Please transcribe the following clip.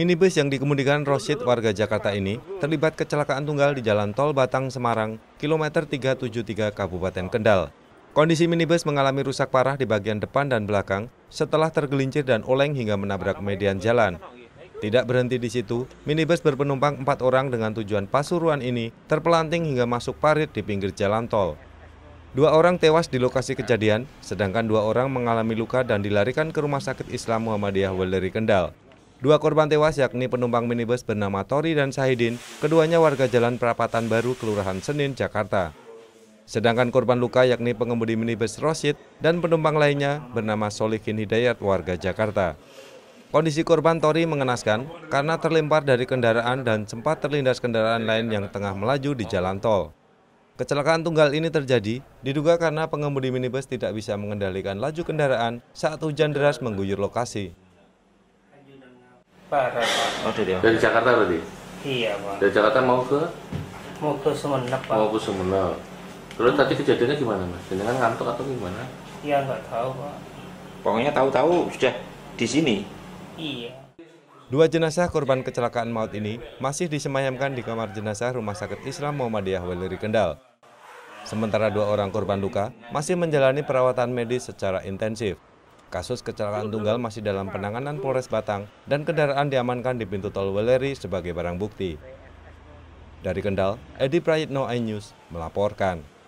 Minibus yang dikemudikan Rosid warga Jakarta ini terlibat kecelakaan tunggal di Jalan Tol Batang Semarang, kilometer 373 Kabupaten Kendal. Kondisi minibus mengalami rusak parah di bagian depan dan belakang setelah tergelincir dan oleng hingga menabrak median jalan. Tidak berhenti di situ, minibus berpenumpang empat orang dengan tujuan Pasuruan ini terpelanting hingga masuk parit di pinggir jalan tol. Dua orang tewas di lokasi kejadian, sedangkan dua orang mengalami luka dan dilarikan ke Rumah Sakit Islam Muhammadiyah Weleri Kendal. Dua korban tewas yakni penumpang minibus bernama Tori dan Sahidin, keduanya warga Jalan Perapatan Baru, Kelurahan Senin, Jakarta. Sedangkan korban luka yakni pengemudi minibus Rosid dan penumpang lainnya bernama Solikin Hidayat warga Jakarta. Kondisi korban Tori mengenaskan karena terlempar dari kendaraan dan sempat terlindas kendaraan lain yang tengah melaju di jalan tol. Kecelakaan tunggal ini terjadi diduga karena pengemudi minibus tidak bisa mengendalikan laju kendaraan saat hujan deras mengguyur lokasi. Barat. Oh, dari, dari Jakarta berarti? Iya, Pak. Dari Jakarta mau ke? Mau ke Sumeneb, Pak. Mau ke Sumeneb. Terus tadi kejadiannya gimana, Mas? Dengan ngantuk atau gimana? Iya, nggak tahu, Pak. Pokoknya tahu-tahu sudah di sini. Iya. Dua jenazah korban kecelakaan maut ini masih disemayamkan di kamar jenazah Rumah Sakit Islam Muhammadiyah Weleri Kendal. Sementara dua orang korban luka masih menjalani perawatan medis secara intensif. Kasus kecelakaan tunggal masih dalam penanganan Polres Batang dan kendaraan diamankan di pintu tol Weleri sebagai barang bukti. Dari Kendal, Edi Prayitno iNews melaporkan.